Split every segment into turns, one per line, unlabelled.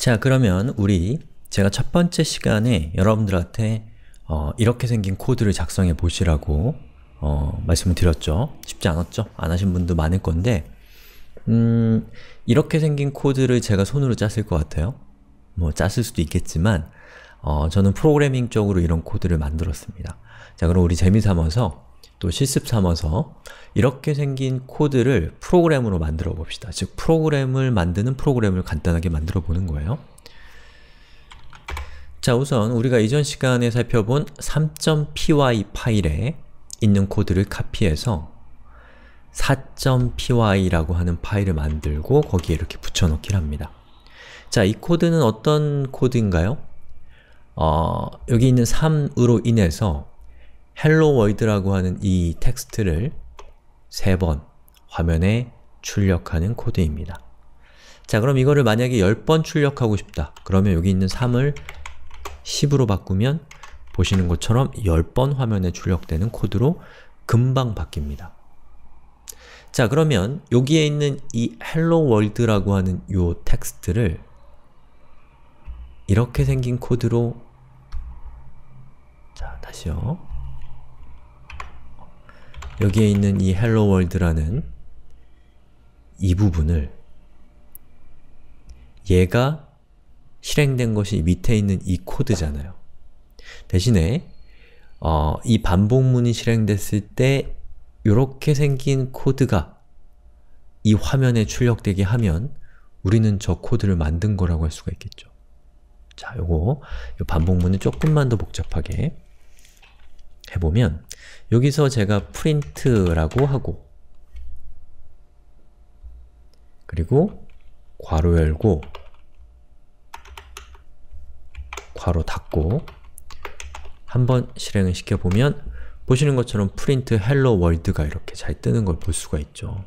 자, 그러면 우리 제가 첫 번째 시간에 여러분들한테 어, 이렇게 생긴 코드를 작성해 보시라고 어, 말씀을 드렸죠. 쉽지 않았죠? 안 하신 분도 많을 건데 음, 이렇게 생긴 코드를 제가 손으로 짰을 것 같아요. 뭐 짰을 수도 있겠지만 어, 저는 프로그래밍 쪽으로 이런 코드를 만들었습니다. 자, 그럼 우리 재미삼아서 또 실습 삼아서 이렇게 생긴 코드를 프로그램으로 만들어 봅시다. 즉, 프로그램을 만드는 프로그램을 간단하게 만들어 보는 거예요. 자, 우선 우리가 이전 시간에 살펴본 3.py 파일에 있는 코드를 카피해서 4.py라고 하는 파일을 만들고 거기에 이렇게 붙여넣기를 합니다. 자, 이 코드는 어떤 코드인가요? 어, 여기 있는 3으로 인해서 hello w o r l d 라고 하는 이 텍스트를 세 번 화면에 출력하는 코드입니다. 자 그럼 이거를 만약에 10번 출력하고 싶다. 그러면 여기 있는 3을 10으로 바꾸면 보시는 것처럼 10번 화면에 출력되는 코드로 금방 바뀝니다. 자 그러면 여기에 있는 이 hello w o r l d 라고 하는 이 텍스트를 이렇게 생긴 코드로 자 다시요 여기에 있는 이 hello world라는 이 부분을 얘가 실행된 것이 밑에 있는 이 코드잖아요. 대신에 어, 이 반복문이 실행됐을 때 이렇게 생긴 코드가 이 화면에 출력되게 하면 우리는 저 코드를 만든 거라고 할 수가 있겠죠. 자, 요거 요 반복문을 조금만 더 복잡하게 해보면 여기서 제가 프린트라고 하고 그리고 괄호 열고 괄호 닫고 한 번 실행을 시켜보면 보시는 것처럼 프린트 헬로 월드가 이렇게 잘 뜨는 걸 볼 수가 있죠.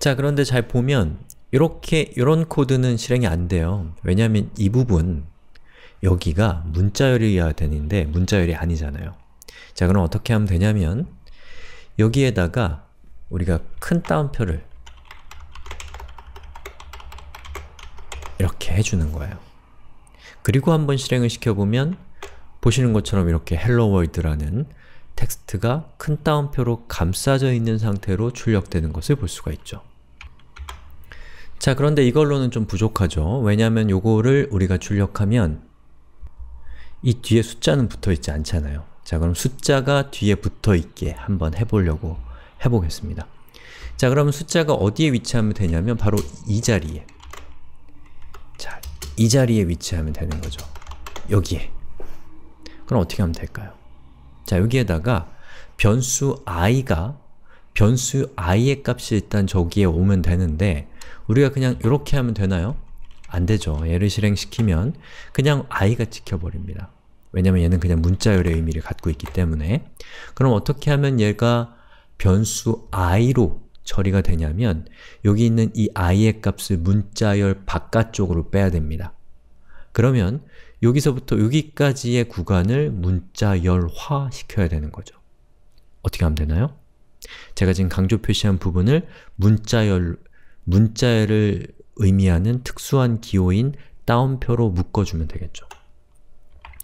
자 그런데 잘 보면 이렇게 이런 코드는 실행이 안 돼요. 왜냐하면 이 부분 여기가 문자열이어야 되는데 문자열이 아니잖아요. 자, 그럼 어떻게 하면 되냐면 여기에다가 우리가 큰 따옴표를 이렇게 해주는 거예요. 그리고 한번 실행을 시켜보면 보시는 것처럼 이렇게 Hello w o r l d 라는 텍스트가 큰 따옴표로 감싸져 있는 상태로 출력되는 것을 볼 수가 있죠. 자, 그런데 이걸로는 좀 부족하죠. 왜냐하면 요거를 우리가 출력하면 이 뒤에 숫자는 붙어있지 않잖아요. 자 그럼 숫자가 뒤에 붙어 있게 한번 해보려고 해보겠습니다. 자 그럼 숫자가 어디에 위치하면 되냐면 바로 이 자리에 자, 이 자리에 위치하면 되는 거죠. 여기에 그럼 어떻게 하면 될까요? 자 여기에다가 변수 i가 변수 i의 값이 일단 저기에 오면 되는데 우리가 그냥 이렇게 하면 되나요? 안 되죠. 얘를 실행시키면 그냥 i가 찍혀버립니다. 왜냐면 얘는 그냥 문자열의 의미를 갖고 있기 때문에 그럼 어떻게 하면 얘가 변수 i로 처리가 되냐면 여기 있는 이 i의 값을 문자열 바깥쪽으로 빼야 됩니다. 그러면 여기서부터 여기까지의 구간을 문자열화 시켜야 되는 거죠. 어떻게 하면 되나요? 제가 지금 강조 표시한 부분을 문자열, 문자열을 의미하는 특수한 기호인 따옴표로 묶어주면 되겠죠.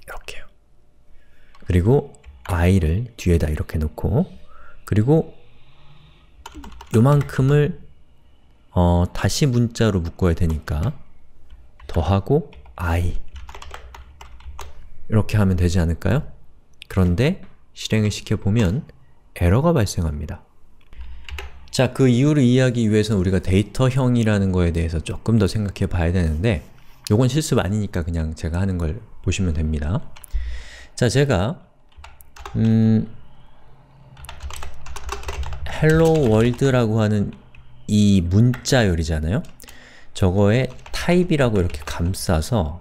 이렇게요. 그리고 i를 뒤에다 이렇게 놓고 그리고 요만큼을 어, 다시 문자로 묶어야 되니까 더하고 i 이렇게 하면 되지 않을까요? 그런데 실행을 시켜보면 에러가 발생합니다. 자, 그 이유를 이해하기 위해서는 우리가 데이터형이라는 거에 대해서 조금 더 생각해 봐야 되는데 요건 실습 아니니까 그냥 제가 하는 걸 보시면 됩니다. 자, 제가 음, hello world라고 하는 이 문자열이잖아요? 저거에 타입이라고 이렇게 감싸서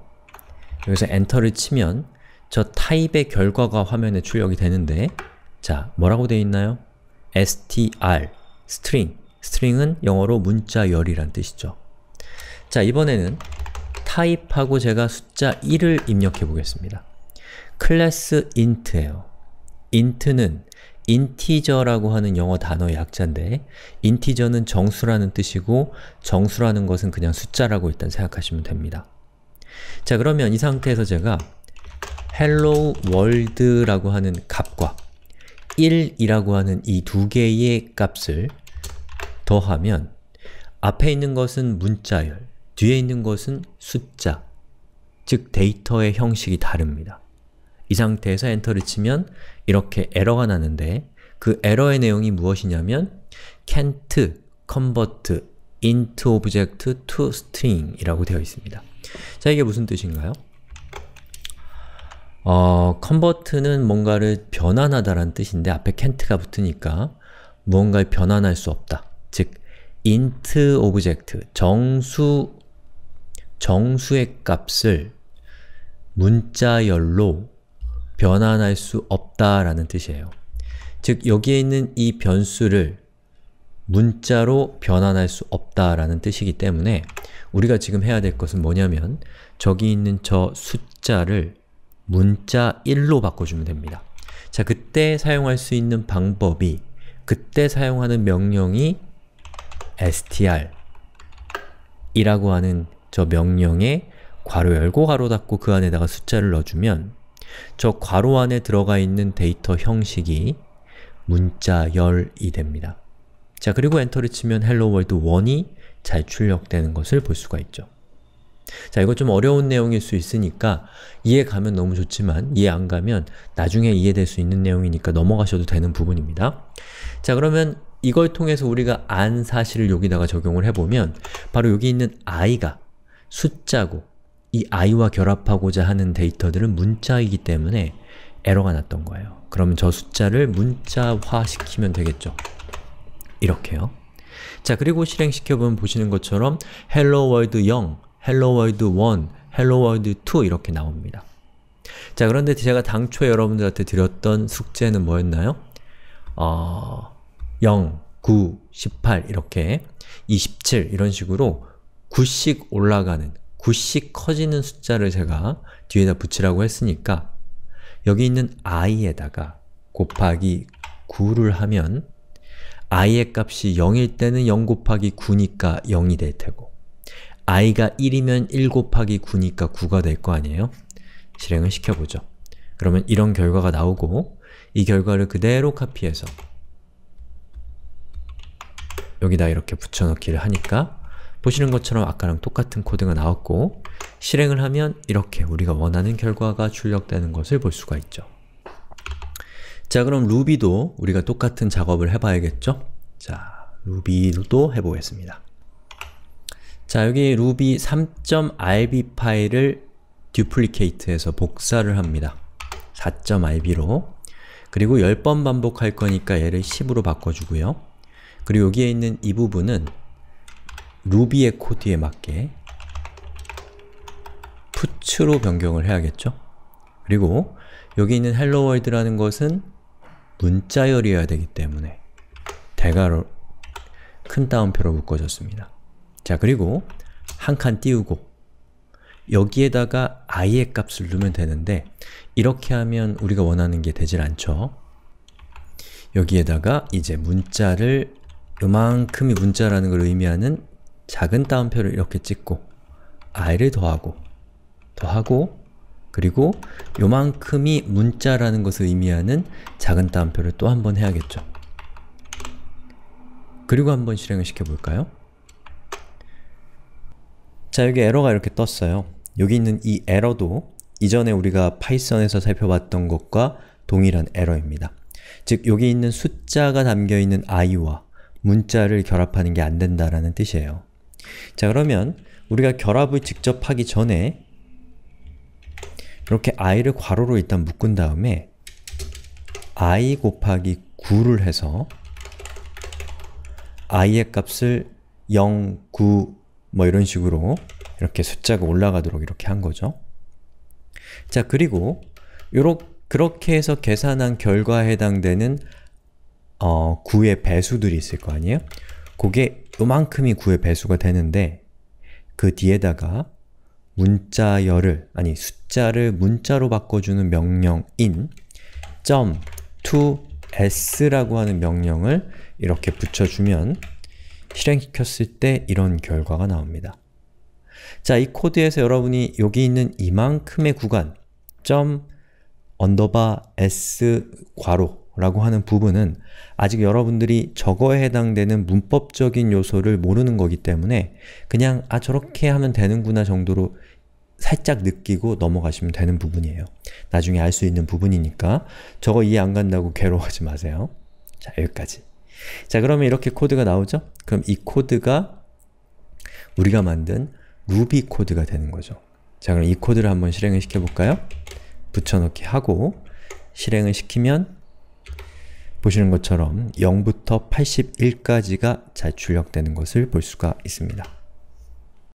여기서 엔터를 치면 저 타입의 결과가 화면에 출력이 되는데 자, 뭐라고 되어 있나요? str, string. string은 영어로 문자열이란 뜻이죠. 자, 이번에는 타입하고 제가 숫자 1을 입력해 보겠습니다. 클래스 int예요. int는 인티저라고 하는 영어 단어의 약자인데 인티저는 정수라는 뜻이고 정수라는 것은 그냥 숫자라고 일단 생각하시면 됩니다. 자 그러면 이 상태에서 제가 hello world라고 하는 값과 1이라고 하는 이 두 개의 값을 더하면 앞에 있는 것은 문자열, 뒤에 있는 것은 숫자, 즉 데이터의 형식이 다릅니다. 이 상태에서 엔터를 치면 이렇게 에러가 나는데 그 에러의 내용이 무엇이냐면 can't convert int object to string 이라고 되어 있습니다. 자, 이게 무슨 뜻인가요? 어, 컨버트는 뭔가를 변환하다라는 뜻인데 앞에 can't가 붙으니까 무언가를 변환할 수 없다. 즉, int object, 정수 정수의 값을 문자열로 변환할 수 없다라는 뜻이에요. 즉, 여기에 있는 이 변수를 문자로 변환할 수 없다라는 뜻이기 때문에 우리가 지금 해야 될 것은 뭐냐면 저기 있는 저 숫자를 문자 1로 바꿔주면 됩니다. 자, 그때 사용할 수 있는 방법이 그때 사용하는 명령이 str 이라고 하는 저 명령에 괄호 열고 괄호 닫고 그 안에다가 숫자를 넣어주면 저 괄호 안에 들어가 있는 데이터 형식이 문자열이 됩니다. 자, 그리고 엔터를 치면 hello world 1이 잘 출력되는 것을 볼 수가 있죠. 자, 이거 좀 어려운 내용일 수 있으니까 이해 가면 너무 좋지만 이해 안 가면 나중에 이해될 수 있는 내용이니까 넘어가셔도 되는 부분입니다. 자, 그러면 이걸 통해서 우리가 안 사실을 여기다가 적용을 해보면 바로 여기 있는 i가 숫자고 이 i와 결합하고자 하는 데이터들은 문자이기 때문에 에러가 났던 거예요. 그러면 저 숫자를 문자화시키면 되겠죠. 이렇게요. 자, 그리고 실행시켜보면 보시는 것처럼 hello world 0, hello world 1, hello world 2 이렇게 나옵니다. 자, 그런데 제가 당초에 여러분들한테 드렸던 숙제는 뭐였나요? 어... 0, 9, 18 이렇게 27 이런 식으로 9씩 올라가는, 9씩 커지는 숫자를 제가 뒤에다 붙이라고 했으니까 여기 있는 i에다가 곱하기 9를 하면 i의 값이 0일 때는 0 곱하기 9니까 0이 될 테고 i가 1이면 1 곱하기 9니까 9가 될 거 아니에요? 실행을 시켜보죠. 그러면 이런 결과가 나오고 이 결과를 그대로 카피해서 여기다 이렇게 붙여넣기를 하니까 보시는 것처럼 아까랑 똑같은 코드가 나왔고 실행을 하면 이렇게 우리가 원하는 결과가 출력되는 것을 볼 수가 있죠. 자 그럼 루비도 우리가 똑같은 작업을 해봐야겠죠? 자, 루비도 해보겠습니다. 자 여기 루비 3.rb 파일을 듀플리케이트해서 복사를 합니다. 4.rb로 그리고 10번 반복할 거니까 얘를 10으로 바꿔주고요. 그리고 여기에 있는 이 부분은 루비의 코드에 맞게 푸츠로 변경을 해야겠죠? 그리고 여기 있는 헬로 월드라는 것은 문자열이어야 되기 때문에 대괄호 큰 따옴표로 묶어졌습니다자 그리고 한 칸 띄우고 여기에다가 i의 값을 넣으면 되는데 이렇게 하면 우리가 원하는 게 되질 않죠? 여기에다가 이제 문자를 요만큼이 문자라는 걸 의미하는 작은 따옴표를 이렇게 찍고 i를 더하고 더하고 그리고 요만큼이 문자라는 것을 의미하는 작은 따옴표를 또 한 번 해야겠죠. 그리고 한번 실행을 시켜볼까요? 자, 여기 에러가 이렇게 떴어요. 여기 있는 이 에러도 이전에 우리가 파이썬에서 살펴봤던 것과 동일한 에러입니다. 즉, 여기 있는 숫자가 담겨있는 i와 문자를 결합하는 게 안된다라는 뜻이에요. 자 그러면 우리가 결합을 직접 하기 전에 이렇게 i를 괄호로 일단 묶은 다음에 i 곱하기 9를 해서 i의 값을 0, 9, 뭐 이런 식으로 이렇게 숫자가 올라가도록 이렇게 한 거죠. 자, 그리고 요렇 그렇게 해서 계산한 결과에 해당되는 어, 9의 배수들이 있을 거 아니에요? 그게 요만큼이 9의 배수가 되는데 그 뒤에다가 문자열을 아니 숫자를 문자로 바꿔주는 명령 인2 s라고 하는 명령을 이렇게 붙여주면 실행시켰을 때 이런 결과가 나옵니다. 자, 이 코드에서 여러분이 여기 있는 이만큼의 구간 점 언더바 s 괄호 라고 하는 부분은 아직 여러분들이 저거에 해당되는 문법적인 요소를 모르는 거기 때문에 그냥 아 저렇게 하면 되는구나 정도로 살짝 느끼고 넘어가시면 되는 부분이에요. 나중에 알 수 있는 부분이니까 저거 이해 안 간다고 괴로워하지 마세요. 자, 여기까지. 자, 그러면 이렇게 코드가 나오죠? 그럼 이 코드가 우리가 만든 루비 코드가 되는 거죠. 자, 그럼 이 코드를 한번 실행을 시켜볼까요? 붙여넣기 하고 실행을 시키면 보시는 것처럼 0부터 81까지가 잘 출력되는 것을 볼 수가 있습니다.